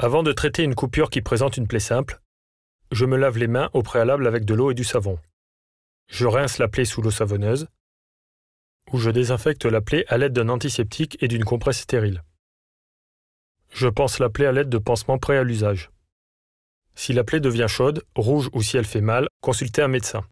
Avant de traiter une coupure qui présente une plaie simple, je me lave les mains au préalable avec de l'eau et du savon. Je rince la plaie sous l'eau savonneuse, ou je désinfecte la plaie à l'aide d'un antiseptique et d'une compresse stérile. Je pense la plaie à l'aide de pansements prêts à l'usage. Si la plaie devient chaude, rouge ou si elle fait mal, consultez un médecin.